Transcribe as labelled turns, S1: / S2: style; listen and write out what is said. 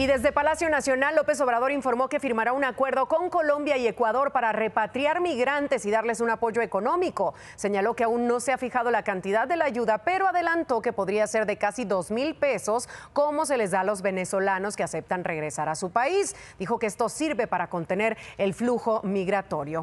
S1: Y desde Palacio Nacional, López Obrador informó que firmará un acuerdo con Colombia y Ecuador para repatriar migrantes y darles un apoyo económico. Señaló que aún no se ha fijado la cantidad de la ayuda, pero adelantó que podría ser de casi 2 mil pesos, como se les da a los venezolanos que aceptan regresar a su país. Dijo que esto sirve para contener el flujo migratorio.